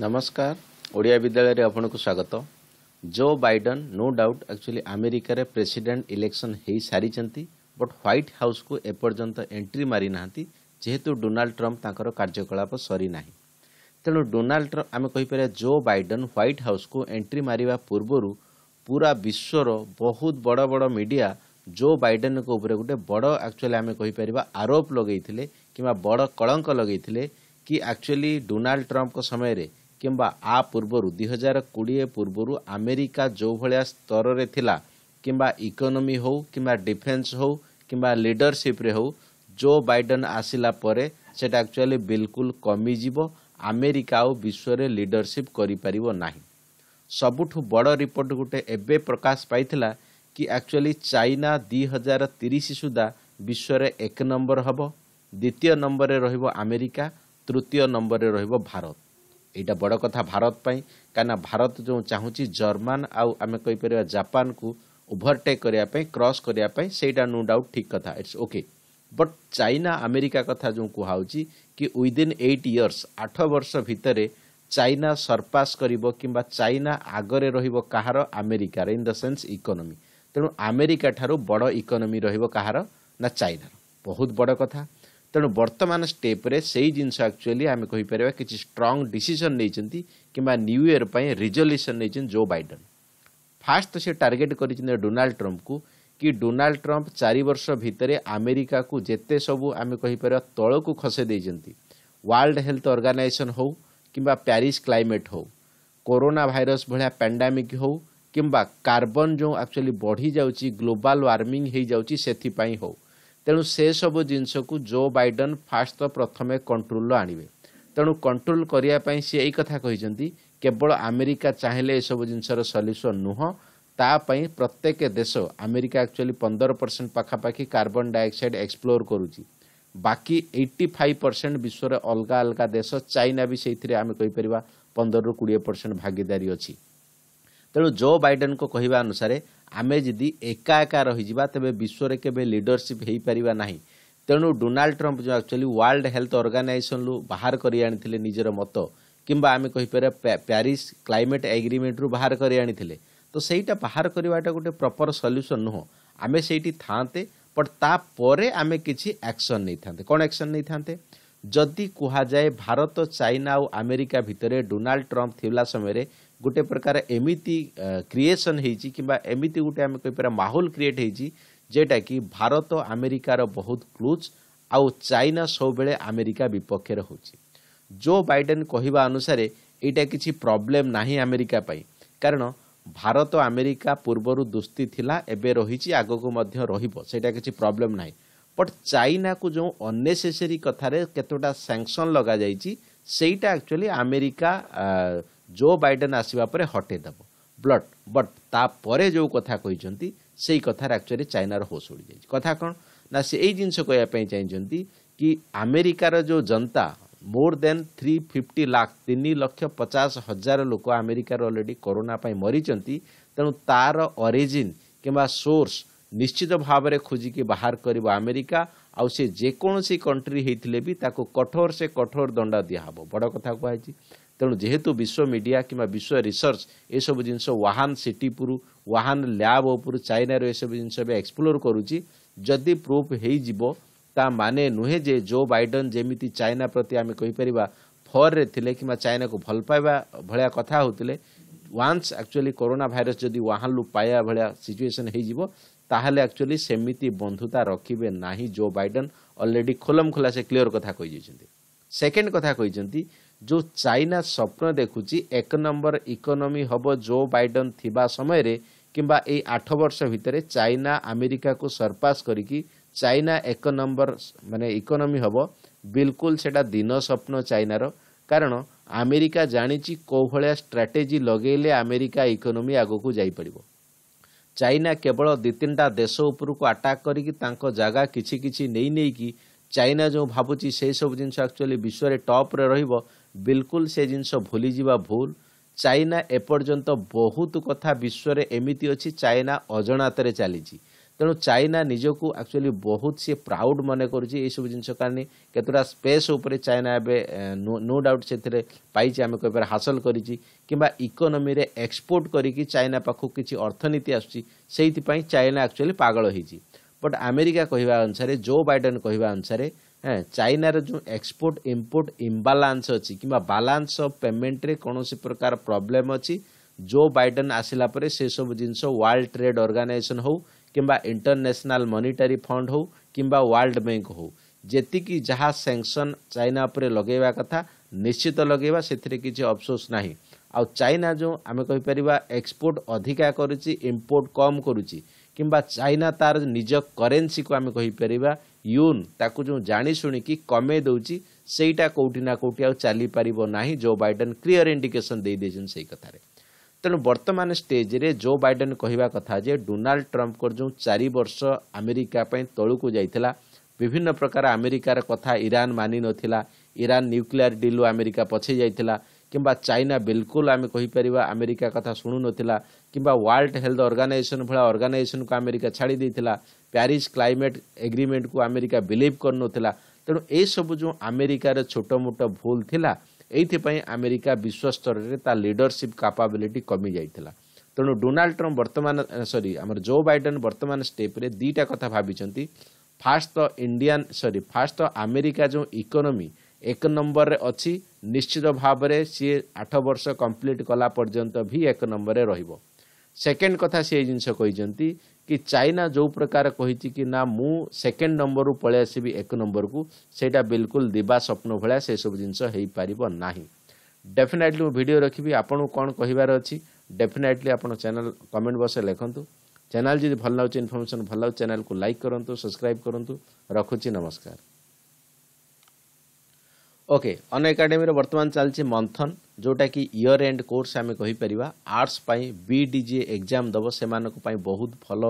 ନମସ୍କାର ଓଡ଼ିଆ ବିଦ୍ୟାଳୟରେ ଆପଣଙ୍କୁ ସ୍ୱାଗତ Joe Biden no doubt actually ଆମେରିକାରେ ପ୍ରେସିଡେଣ୍ଟ ଇଲେକ୍ସନ୍ ହୋଇସାରିଛନ୍ତି ବଟ୍ ହ୍ୱାଇଟ୍ ହାଉସ୍କୁ ଏପର୍ଯ୍ୟନ୍ତ ଏଣ୍ଟ୍ରି ମାରିନାହାନ୍ତି ଯେହେତୁ ଡୋନାଲ୍ଡ ଟ୍ରମ୍ପ ତାଙ୍କର କାର୍ଯ୍ୟକଳାପ ସରିନାହିଁ ତେଣୁ ଡୋନାଲ୍ଡ ଟ୍ରମ୍ପ ଆମେ କହିପାରିବା ଜୋ ବାଇଡେନ୍ ହ୍ୱାଇଟ୍ ହାଉସ୍କୁ ଏଣ୍ଟ୍ରି ମାରିବା ପୂର୍ବରୁ ପୁରା ବିଶ୍ୱର ବହୁତ ବଡ଼ ବଡ଼ ମିଡ଼ିଆ ଜୋ ବାଇଡେନ୍ଙ୍କ ଉପରେ ଗୋଟେ ବଡ଼ ଆକ୍ଚୁଆଲି ଆମେ କହିପାରିବା ଆରୋପ ଲଗେଇଥିଲେ କିମ୍ବା ବଡ଼ କଳଙ୍କ ଲଗେଇଥିଲେ କି ଆକ୍ଚୁଆଲି ଡୋନାଲ୍ଡ ଟ୍ରମ୍ପଙ୍କ ସମୟରେ କିମ୍ବା ଆ ପୂର୍ବରୁ ଦୁଇ ହଜାର କୋଡ଼ିଏ ପୂର୍ବରୁ ଆମେରିକା ଯେଉଁଭଳିଆ ସ୍ତରରେ ଥିଲା କିମ୍ବା ଇକୋନୋମି ହେଉ କିମ୍ବା ଡିଫେନ୍ସ ହେଉ କିମ୍ବା ଲିଡରସିପ୍ରେ ହେଉ ଜୋ ବାଇଡେନ୍ ଆସିଲା ପରେ ସେଟା ଆକ୍ଚୁଆଲି ବିଲକୁଲ କମିଯିବ ଆମେରିକା ଆଉ ବିଶ୍ୱରେ ଲିଡରସିପ୍ କରିପାରିବ ନାହିଁ ସବୁଠୁ ବଡ଼ ରିପୋର୍ଟ ଗୋଟେ ଏବେ ପ୍ରକାଶ ପାଇଥିଲା କି ଆକ୍ଚୁଆଲି ଚାଇନା ଦୁଇ ହଜାର ତିରିଶ ସୁଦ୍ଧା ବିଶ୍ୱରେ ଏକ ନମ୍ବର ହେବ ଦ୍ୱିତୀୟ ନମ୍ବରରେ ରହିବ ଆମେରିକା ତୃତୀୟ ନମ୍ବରରେ ରହିବ ଭାରତ ଏଇଟା ବଡ଼ କଥା ଭାରତ ପାଇଁ କାହିଁକିନା ଭାରତ ଯେଉଁ ଚାହୁଁଛି ଜର୍ମାନ ଆଉ ଆମେ କହିପାରିବା ଜାପାନକୁ ଓଭରଟେକ୍ କରିବା ପାଇଁ କ୍ରସ୍ କରିବା ପାଇଁ ସେଇଟା ନୋ ଡାଉଟ୍ ଠିକ୍ କଥା it's okay but China America କଥା ଯେଉଁ କୁହାହେଉଛି କି ୱିଦିନ୍ ଏଇଟ୍ ଇୟର୍ସ ଆଠ ବର୍ଷ ଭିତରେ ଚାଇନା ସର୍ପାସ୍ କରିବ କିମ୍ବା ଚାଇନା ଆଗରେ ରହିବ କାହାର ଆମେରିକାର ଇନ୍ ଦ ସେନ୍ସ ଇକୋନୋମି ତେଣୁ ଆମେରିକା ଠାରୁ ବଡ଼ ଇକୋନୋମି ରହିବ କାହାର ନା ଚାଇନାର ବହୁତ ବଡ଼ କଥା तेणु बर्तमान स्टेप से ही जिनस आकचुअली आम कहीपर कि स्ट्रंग डसीजन नहीं कि न्यू इयर पर रिजल्यूशन नहीं जो बैडेन फास्ट तो सी टार्गेट कर डोनाल्ड ट्रंप को कि डोनाल्ड ट्रंप चार्ष भितर आमेरिका को जिते सबू आम कहीपर तल को खसई वर्ल्ड हेल्थ अर्गानाइजेसन हो कि प्यारिश क्लैमेट हो कोरोना भाईरस भाया पैंडामिक हो किबन जो आकचुअली बढ़ी जा ग्लोबाल वार्मिंग हो जाए से ତେଣୁ ସେସବୁ ଜିନିଷକୁ ଜୋ ବାଇଡେନ୍ ଫାଷ୍ଟ ତ ପ୍ରଥମେ କଣ୍ଟ୍ରୋଲରୁ ଆଣିବେ ତେଣୁ କଣ୍ଟ୍ରୋଲ କରିବା ପାଇଁ ସେ ଏଇ କଥା କହିଛନ୍ତି କେବଳ ଆମେରିକା ଚାହିଁଲେ ଏସବୁ ଜିନିଷର ସଲ୍ୟୁସନ୍ ନୁହଁ ତା ପାଇଁ ପ୍ରତ୍ୟେକ ଦେଶ ଆମେରିକା ଆକ୍ଚୁଆଲି ପନ୍ଦର ପରସେଣ୍ଟ ପାଖାପାଖି କାର୍ବନ ଡାଇଅକ୍ସାଇଡ୍ ଏକ୍ସପ୍ଲୋର କରୁଛି ବାକି ଏଇଟି ଫାଇଭ୍ ପରସେଣ୍ଟ ବିଶ୍ୱରେ ଅଲଗା ଅଲଗା ଦେଶ ଚାଇନା ବି ସେଇଥିରେ ଆମେ କହିପାରିବା ପନ୍ଦରରୁ କୋଡ଼ିଏ ପରସେଣ୍ଟ ଭାଗିଦାରୀ ଅଛି ତେଣୁ ଜୋ ବାଇଡେନ୍ଙ୍କ କହିବା ଅନୁସାରେ ଆମେ ଯଦି ଏକା ଏକା ରହିଯିବା ତେବେ ବିଶ୍ୱରେ କେବେ ଲିଡରସିପ୍ ହୋଇପାରିବା ନାହିଁ ତେଣୁ ଡୋନାଲ୍ଡ ଟ୍ରମ୍ପ ଯେଉଁ ଆକ୍ଚୁଆଲି ୱାର୍ଲଡ ହେଲ୍ଥ ଅର୍ଗାନାଇଜେସନରୁ ବାହାର କରି ଆଣିଥିଲେ ନିଜର ମତ କିମ୍ବା ଆମେ କହିପାରିବା ପ୍ୟାରିସ୍ କ୍ଲାଇମେଟ୍ ଏଗ୍ରିମେଣ୍ଟରୁ ବାହାର କରି ଆଣିଥିଲେ ତ ସେଇଟା ବାହାର କରିବାଟା ଗୋଟେ ପ୍ରପର ସଲ୍ୟୁସନ୍ ନୁହଁ ଆମେ ସେଇଠି ଥାଆନ୍ତେ ବଟ୍ ତାପରେ ଆମେ କିଛି ଆକ୍ସନ୍ ନେଇଥାନ୍ତେ କ'ଣ ଆକ୍ସନ୍ ନେଇଥାନ୍ତେ ଯଦି କୁହାଯାଏ ଭାରତ ଚାଇନା ଆଉ ଆମେରିକା ଭିତରେ ଡୋନାଲ୍ଡ ଟ୍ରମ୍ପ ଥିଲା ସମୟରେ ଗୋଟେ ପ୍ରକାର ଏମିତି କ୍ରିଏସନ୍ ହେଇଛି କିମ୍ବା ଏମିତି ଗୋଟେ ଆମେ କହିପାରିବା ମାହୋଲ କ୍ରିଏଟ୍ ହେଇଛି ଯେଉଁଟାକି ଭାରତ ଆମେରିକାର ବହୁତ କ୍ଲୋଜ୍ ଆଉ ଚାଇନା ସବୁବେଳେ ଆମେରିକା ବିପକ୍ଷରେ ହେଉଛି ଜୋ ବାଇଡେନ୍ କହିବା ଅନୁସାରେ ଏଇଟା କିଛି ପ୍ରୋବ୍ଲେମ୍ ନାହିଁ ଆମେରିକା ପାଇଁ କାରଣ ଭାରତ ଆମେରିକା ପୂର୍ବରୁ ଦୋସ୍ତି ଥିଲା ଏବେ ରହିଛି ଆଗକୁ ମଧ୍ୟ ରହିବ ସେଇଟା କିଛି ପ୍ରୋବ୍ଲେମ୍ ନାହିଁ ବଟ୍ ଚାଇନାକୁ ଯେଉଁ ଅନ୍ନେସେସରୀ କଥାରେ କେତେଟା ସ୍ୟାଙ୍କସନ୍ ଲଗାଯାଇଛି ସେଇଟା ଆକ୍ଚୁଆଲି ଆମେରିକା ଜୋ ବାଇଡେନ୍ ଆସିବା ପରେ ହଟେଇଦେବ ବ୍ଲଡ୍ ବଟ୍ ତାପରେ ଯେଉଁ କଥା କହିଛନ୍ତି ସେଇ କଥାରେ ଆକ୍ଚୁଆଲି ଚାଇନାର ହୋସ୍ ଉଡ଼ିଯାଇଛି କଥା କ'ଣ ନା ସେ ଏଇ ଜିନିଷ କହିବା ପାଇଁ ଚାହିଁଛନ୍ତି କି ଆମେରିକାର ଯେଉଁ ଜନତା ମୋର ଦେନ୍ ଥ୍ରୀ ଫିଫ୍ଟି ଲାକ୍ ତିନି ଲକ୍ଷ ପଚାଶ ହଜାର ଲୋକ ଆମେରିକାରୁ ଅଲରେଡ଼ି କରୋନା ପାଇଁ ମରିଛନ୍ତି ତେଣୁ ତାର ଅରିଜିନ୍ କିମ୍ବା ସୋର୍ସ ନିଶ୍ଚିତ ଭାବରେ ଖୋଜିକି ବାହାର କରିବ ଆମେରିକା ଆଉ ସେ ଯେକୌଣସି କଣ୍ଟ୍ରି ହେଇଥିଲେ ବି ତାକୁ କଠୋର ସେ କଠୋର ଦଣ୍ଡା ଦିଆହେବ ବଡ଼ କଥା କୁହାଯାଇଛି ତେଣୁ ଯେହେତୁ ବିଶ୍ୱ ମିଡ଼ିଆ କିମ୍ବା ବିଶ୍ୱ ରିସର୍ଚ୍ଚ ଏସବୁ ଜିନିଷ ୱାହାନ ସିଟି ଉପରୁ ୱାହାନ ଲ୍ୟାବ୍ ଉପରୁ ଚାଇନାରୁ ଏସବୁ ଜିନିଷ ଏବେ ଏକ୍ସପ୍ଲୋର କରୁଛି ଯଦି ପ୍ରୁଫ୍ ହେଇଯିବ ତା ମାନେ ନୁହେଁ ଯେ ଜୋ ବାଇଡେନ୍ ଯେମିତି ଚାଇନା ପ୍ରତି ଆମେ କହିପାରିବା ଫର୍ରେ ଥିଲେ କିମ୍ବା ଚାଇନାକୁ ଭଲ ପାଇବା ଭଳିଆ କଥା ହେଉଥିଲେ ୱାନ୍ସ ଆକ୍ଚୁଆଲି କରୋନା ଭାଇରସ୍ ଯଦି ୱାହାନରୁ ପାଇବା ଭଳିଆ ସିଚୁଏସନ୍ ହେଇଯିବ ତାହେଲେ ଆକ୍ଚୁଆଲି ସେମିତି ବନ୍ଧୁତା ରଖିବେ ନାହିଁ ଜୋ ବାଇଡେନ୍ ଅଲରେଡ଼ି ଖୋଲମ ଖୋଲା ସେ କ୍ଲିଅର କଥା କହିଯାଇଛନ୍ତି ସେକେଣ୍ଡ କଥା କହିଛନ୍ତି ଯେଉଁ ଚାଇନା ସ୍ୱପ୍ନ ଦେଖୁଛି ଏକ ନମ୍ବର ଇକୋନୋମି ହେବ ଜୋ ବାଇଡେନ୍ ଥିବା ସମୟରେ କିମ୍ବା ଏଇ ଆଠ ବର୍ଷ ଭିତରେ ଚାଇନା ଆମେରିକାକୁ ସରପାସ୍ କରିକି ଚାଇନା ଏକ ନମ୍ବର ମାନେ ଇକୋନୋମି ହେବ ବିଲକୁଲ ସେଇଟା ଦିନ ସ୍ୱପ୍ନ ଚାଇନାର କାରଣ ଆମେରିକା ଜାଣିଛି କେଉଁ ଭଳିଆ ଷ୍ଟ୍ରାଟେଜି ଲଗେଇଲେ ଆମେରିକା ଇକୋନୋମି ଆଗକୁ ଯାଇପାରିବ ଚାଇନା କେବଳ ଦୁଇ ତିନିଟା ଦେଶ ଉପରକୁ ଆଟାକ୍ କରିକି ତାଙ୍କ ଜାଗା କିଛି କିଛି ନେଇ ନେଇକି ଚାଇନା ଯେଉଁ ଭାବୁଛି ସେହିସବୁ ଜିନିଷ ଆକ୍ଚୁଆଲି ବିଶ୍ୱରେ ଟପ୍ରେ ରହିବ ବିଲକୁଲ ସେ ଜିନିଷ ଭୁଲିଯିବା ଭୁଲ ଚାଇନା ଏପର୍ଯ୍ୟନ୍ତ ବହୁତ କଥା ବିଶ୍ୱରେ ଏମିତି ଅଛି ଚାଇନା ଅଜଣାତରେ ଚାଲିଛି ତେଣୁ ଚାଇନା ନିଜକୁ ଆକ୍ଚୁଆଲି ବହୁତ ସିଏ ପ୍ରାଉଡ଼ ମନେ କରୁଛି ଏଇସବୁ ଜିନିଷ କାରଣେ କେତେଟା ସ୍ପେସ୍ ଉପରେ ଚାଇନା ଏବେ ନୋ ଡାଉଟ୍ ସେଥିରେ ପାଇଛି ଆମେ କହିପାରେ ହାସଲ କରିଛି କିମ୍ବା ଇକୋନୋମିରେ ଏକ୍ସପୋର୍ଟ କରିକି ଚାଇନା ପାଖକୁ କିଛି ଅର୍ଥନୀତି ଆସୁଛି ସେଇଥିପାଇଁ ଚାଇନା ଆକ୍ଚୁଆଲି ପାଗଳ ହେଇଛି ବଟ୍ ଆମେରିକା କହିବା ଅନୁସାରେ ଜୋ ବାଇଡେନ୍ କହିବା ଅନୁସାରେ ଚାଇନାର ଯେଉଁ ଏକ୍ସପୋର୍ଟ ଇମ୍ପୋର୍ଟ ଇମ୍ବାଲାନ୍ସ ଅଛି କିମ୍ବା ବାଲାନ୍ସ ଅଫ୍ ପେମେଣ୍ଟରେ କୌଣସି ପ୍ରକାର ପ୍ରୋବ୍ଲେମ୍ ଅଛି ଜୋ ବାଇଡେନ୍ ଆସିଲା ପରେ ସେସବୁ ଜିନିଷ ୱାର୍ଲଡ ଟ୍ରେଡ୍ ଅର୍ଗାନାଇଜେସନ୍ ହେଉ किंबा इंटरनेशनल मॉनेटरी फंड हो किंबा वर्ल्ड बैंक हो जी जहाँ सैंक्शन चाइना उपर लगे कथा निश्चित लगे से किसी अफसोस ना आ चाइना जो आम कहीपर एक्सपोर्ट अधिका कर इम्पोर्ट कम कर चाइना तार निज करेन्सी को आम कहीपर युन ताकि जो जाणीशुणी की कमे दूसरी कौटिना कौटी आ चली पार ना जो बैडेन क्लीयर इंडिकेसन दे कथा ତେଣୁ ବର୍ତ୍ତମାନ ଷ୍ଟେଜ୍ରେ ଜୋ ବାଇଡେନ୍ କହିବା କଥା ଯେ ଡୋନାଲ୍ଡ ଟ୍ରମ୍ପଙ୍କର ଯେଉଁ ଚାରି ବର୍ଷ ଆମେରିକା ପାଇଁ ତଳକୁ ଯାଇଥିଲା ବିଭିନ୍ନ ପ୍ରକାର ଆମେରିକାର କଥା ଇରାନ୍ ମାନିନଥିଲା ଇରାନ୍ ନ୍ୟୁକ୍ଲିୟର୍ ଡିଲ୍ରୁ ଆମେରିକା ପଛେଇ ଯାଇଥିଲା କିମ୍ବା ଚାଇନା ବିଲକୁଲ୍ ଆମେ କହିପାରିବା ଆମେରିକା କଥା ଶୁଣୁନଥିଲା କିମ୍ବା ୱାର୍ଲଡ ହେଲ୍ଥ ଅର୍ଗାନାଇଜେସନ୍ ଭଳିଆ ଅର୍ଗାନାଇଜେସନ୍କୁ ଆମେରିକା ଛାଡ଼ି ଦେଇଥିଲା ପ୍ୟାରିସ୍ କ୍ଲାଇମେଟ୍ ଏଗ୍ରିମେଣ୍ଟକୁ ଆମେରିକା ବିଲିଭ୍ କରୁନଥିଲା ତେଣୁ ଏସବୁ ଯେଉଁ ଆମେରିକାର ଛୋଟମୋଟ ଭୁଲ ଥିଲା ଏଇଥିପାଇଁ ଆମେରିକା ବିଶ୍ୱ ସ୍ତରରେ ତା ଲିଡରସିପ୍ କାପାବିଲିଟି କମିଯାଇଥିଲା ତେଣୁ ଡୋନାଲ୍ଡ ଟ୍ରମ୍ପ ବର୍ତ୍ତମାନ ସରି ଆମର ଜୋ ବାଇଡେନ୍ ବର୍ତ୍ତମାନ ଷ୍ଟେପ୍ରେ ଦୁଇଟା କଥା ଭାବିଛନ୍ତି ଫାର୍ଷ୍ଟ ତ ଇଣ୍ଡିଆନ୍ ସରି ଫାର୍ଷ୍ଟ ତ ଆମେରିକା ଯେଉଁ ଇକୋନୋମି ଏକ ନମ୍ବରରେ ଅଛି ନିଶ୍ଚିତ ଭାବରେ ସିଏ ଆଠ ବର୍ଷ କମ୍ପ୍ଲିଟ୍ କଲା ପର୍ଯ୍ୟନ୍ତ ବି ଏକ ନମ୍ବରରେ ରହିବ ସେକେଣ୍ଡ କଥା ସେ ଏଇ ଜିନିଷ କହିଛନ୍ତି କି ଚାଇନା ଯେଉଁ ପ୍ରକାର କହିଛି କି ନା ମୁଁ ସେକେଣ୍ଡ ନମ୍ବରରୁ ପଳେଇ ଆସିବି ଏକ ନମ୍ବରକୁ ସେଇଟା ବିଲକୁଲ ଦିବା ସ୍ୱପ୍ନ ଭଳିଆ ସେସବୁ ଜିନିଷ ହେଇପାରିବ ନାହିଁ ଡେଫିନେଟଲି ମୁଁ ଭିଡ଼ିଓ ରଖିବି ଆପଣଙ୍କୁ କ'ଣ କହିବାର ଅଛି ଡେଫିନେଟଲି ଆପଣ ଚ୍ୟାନେଲ କମେଣ୍ଟ ବକ୍ସରେ ଲେଖନ୍ତୁ ଚ୍ୟାନେଲ ଯଦି ଭଲ ଲାଗୁଛି ଇନଫର୍ମେସନ୍ ଭଲ ଲାଗୁଛି ଚ୍ୟାନେଲକୁ ଲାଇକ୍ କରନ୍ତୁ ସବସ୍କ୍ରାଇବ୍ କରନ୍ତୁ ରଖୁଛି ନମସ୍କାର ଓକେ ଅନ୍ ଏକାଡେମିର ବର୍ତ୍ତମାନ ଚାଲିଛି ମନ୍ଥନ जोटा कि इयर एंड कोर्स आम कहीपर आर्ट्स बी डीजे एक्जाम दब से बहुत भल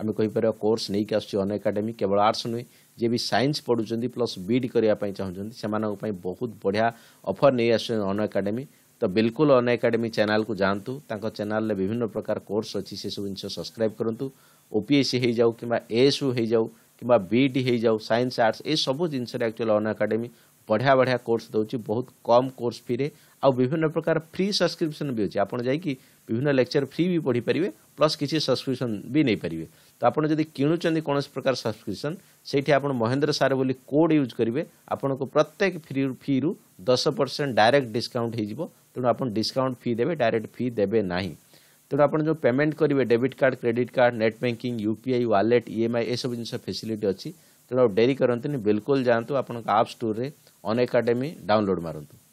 आम कहीपर कोर्स नहीं आसाडेमी केवल आर्ट्स नुहे जे भी सैंस पढ़ुंट प्लस बीड करवाई चाहूँगी से बहुत बढ़िया अफर नहीं आस एकाडेमी तो बिल्कुल अन एकाडेमी चैनल को जातु तक चैनल विभिन्न प्रकार कोर्स अच्छी से सब जिन सब्सक्राइब करूँ ओपीएससी हो जाऊ कि एएसयू हो जाऊ कि बीड हो जाऊ सैंस ये सब जिनसे एक्चुअली अन एकाडेमी बढ़िया बढ़िया कोर्स दौर बहुत कम कोर्स फी आउ विभिन्न प्रकार फ्री सब्सक्रिप्शन भी अच्छे आपड़ जा विभिन्न लेक्चर फ्री भी पढ़ी पारे प्लस किसी सब्सक्रिप्शन भी नहीं पारे तो आपड़ जब किणुंच कौन प्रकार सब्सक्रिप्शन से आप महेन्द्र सार बोली कोड यूज करेंगे आपको प्रत्येक फ्री फी रु दस परसेंट डायरेक्ट डिस्काउंट हो तेणु आप डिस्काउंट फी देते डायरेक्ट फी देते ना तेणु आप पेमेंट करेंगे debit card credit card net banking UPI wallet EMI एसब जिन फैसिलिटी अच्छी तेणु डेरी करते बिल्कुल जातु आप स्टोर में अन डाउनलोड मारतुँ